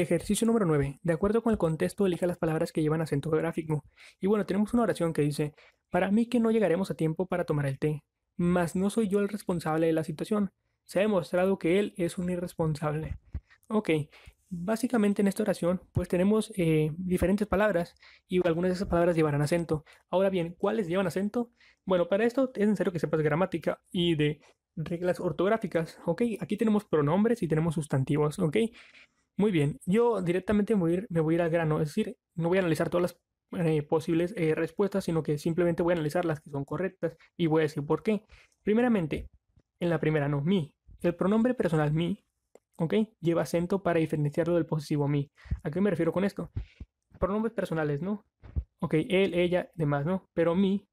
Ejercicio número 9. De acuerdo con el contexto, elija las palabras que llevan acento gráfico. Y bueno, tenemos una oración que dice, para mí que no llegaremos a tiempo para tomar el té, mas no soy yo el responsable de la situación. Se ha demostrado que él es un irresponsable. Ok, básicamente en esta oración pues tenemos eh, diferentes palabras y algunas de esas palabras llevarán acento. Ahora bien, ¿cuáles llevan acento? Bueno, para esto es necesario que sepas gramática y de reglas ortográficas, ¿ok? Aquí tenemos pronombres y tenemos sustantivos, ¿ok? Muy bien, yo directamente me voy, a ir, me voy al grano, es decir, no voy a analizar todas las eh, posibles eh, respuestas, sino que simplemente voy a analizar las que son correctas y voy a decir por qué. Primeramente, en la primera no, mi. El pronombre personal mi, ¿ok? Lleva acento para diferenciarlo del posesivo mi. ¿A qué me refiero con esto? Pronombres personales, ¿no? Ok, él, ella, demás, ¿no? Pero mi,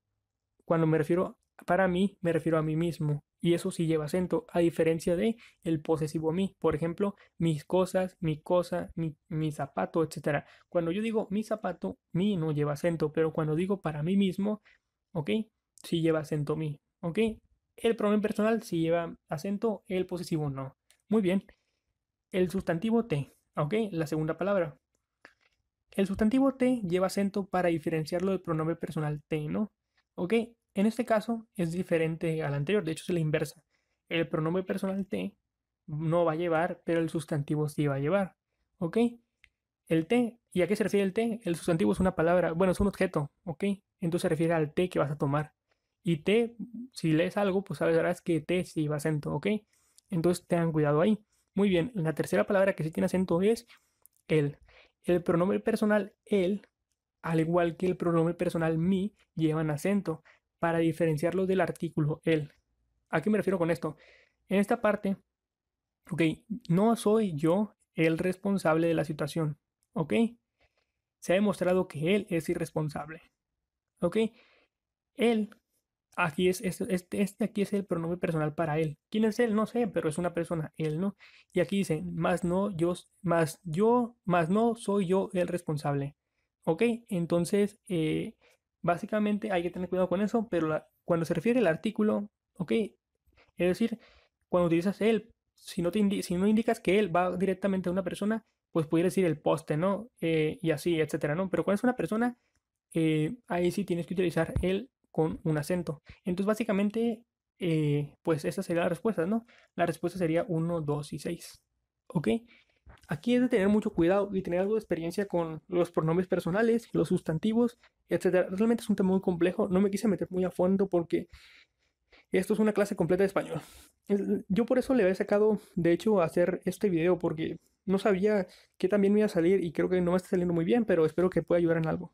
cuando me refiero para mí, me refiero a mí mismo y eso sí lleva acento, a diferencia de el posesivo mi. Por ejemplo, mis cosas, mi cosa, mi, zapato, etc. Cuando yo digo mi zapato, mi no lleva acento, pero cuando digo para mí mismo, ¿ok? Sí lleva acento mí, ¿ok? El pronombre personal sí lleva acento, el posesivo no. Muy bien. El sustantivo te, ¿ok? La segunda palabra. El sustantivo te lleva acento para diferenciarlo del pronombre personal te, ¿no? ¿Ok? En este caso es diferente al anterior, de hecho es la inversa. El pronombre personal te no va a llevar, pero el sustantivo sí va a llevar. ¿Ok? El T, ¿y a qué se refiere el T? El sustantivo es una palabra, bueno, es un objeto, ¿ok? Entonces se refiere al T que vas a tomar. Y te, si lees algo, pues sabrás que te sí va acento, ¿ok? Entonces tengan cuidado ahí. Muy bien, la tercera palabra que sí tiene acento es el. El pronombre personal el, al igual que el pronombre personal mi, llevan acento para diferenciarlo del artículo él. ¿A qué me refiero con esto? En esta parte, ok, no soy yo el responsable de la situación, ok. Se ha demostrado que él es irresponsable, ok. Él, aquí es, este, este aquí es el pronombre personal para él. ¿Quién es él? No sé, pero es una persona, él, ¿no? Y aquí dice, más no yo, más yo, más no soy yo el responsable, ok. Entonces, eh, Básicamente hay que tener cuidado con eso, pero cuando se refiere al artículo, ok, es decir, cuando utilizas él, si no, si no indicas que él va directamente a una persona, pues pudiera decir el poste, ¿no? Eh, y así, etcétera, ¿no? Pero cuando es una persona, eh, ahí sí tienes que utilizar él con un acento. Entonces, básicamente, eh, pues esa sería la respuesta, ¿no? La respuesta sería 1, 2 y 6. ¿Ok? Aquí es de tener mucho cuidado y tener algo de experiencia con los pronombres personales, los sustantivos, etc. Realmente es un tema muy complejo, no me quise meter muy a fondo porque esto es una clase completa de español. Yo por eso le había sacado, de hecho, a hacer este video porque no sabía que también me iba a salir y creo que no me está saliendo muy bien, pero espero que pueda ayudar en algo.